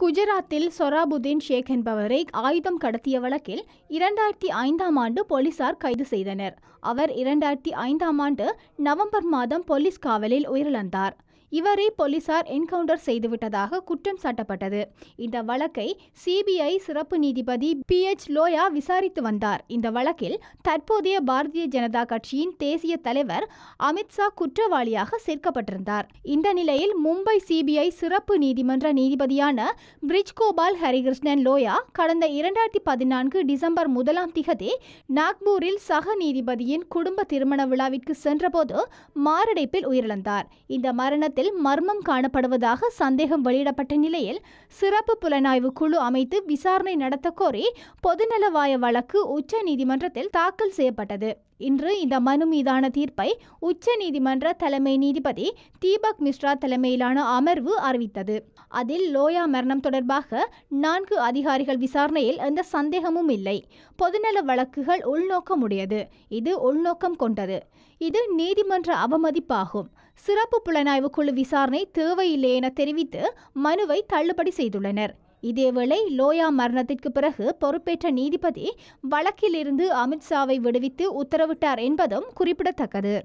குஜராத்தில் சொராபுதீன் ஷேக் என்பவரை ஆயுதம் கடத்திய வழக்கில் இரண்டாயிரத்தி ஐந்தாம் ஆண்டு போலீசார் கைது செய்தனர் அவர் இரண்டாயிரத்தி ஐந்தாம் ஆண்டு நவம்பர் மாதம் போலீஸ் காவலில் உயிரிழந்தார் இவரை போலீசார் என்கவுண்டர் செய்துவிட்டதாக குற்றம் சாட்டப்பட்டது இந்த வழக்கை சிபிஐ சிறப்பு நீதிபதி பி எச் லோயா விசாரித்து வந்தார் இந்த வழக்கில் தற்போதைய பாரதிய ஜனதா கட்சியின் தேசிய தலைவர் அமித்ஷா குற்றவாளியாக சேர்க்கப்பட்டிருந்தார் இந்த நிலையில் மும்பை சிபிஐ சிறப்பு நீதிமன்ற நீதிபதியான பிரிஜ்கோபால் ஹரிகிருஷ்ணன் லோயா கடந்த இரண்டாயிரத்தி பதினான்கு டிசம்பர் முதலாம் திகதி நாக்பூரில் சக நீதிபதியின் குடும்ப திருமண விழாவிற்கு சென்றபோது மாரடைப்பில் உயிரிழந்தார் இந்த மரண சம்பவத்தில் மர்மம் காணப்படுவதாக சந்தேகம் வெளியிடப்பட்ட நிலையில் சிறப்பு புலனாய்வு குழு அமைத்து விசாரணை நடத்த கோரி பொதுநலவாய வழக்கு உச்ச நீதிமன்றத்தில் தாக்கல் செய்யப்பட்டது இன்று இந்த மனு மீதான தீர்ப்பை உச்சநீதிமன்ற தலைமை நீதிபதி தீபக் மிஸ்ரா தலைமையிலான அமர்வு அறிவித்தது அதில் லோயா மரணம் தொடர்பாக நான்கு அதிகாரிகள் விசாரணையில் எந்த சந்தேகமும் இல்லை பொதுநல வழக்குகள் உள்நோக்கமுடையது இது உள்நோக்கம் கொண்டது இது நீதிமன்ற அவமதிப்பாகும் சிறப்பு புலனாய்வு குழு விசாரணை தேவையில்லை என தெரிவித்து மனுவை தள்ளுபடி செய்துள்ளனர் இதேவேளை லோயா மரணத்திற்கு பிறகு பொறுப்பேற்ற நீதிபதி வழக்கிலிருந்து அமித்ஷாவை விடுவித்து உத்தரவிட்டார் என்பதும் குறிப்பிடத்தக்கது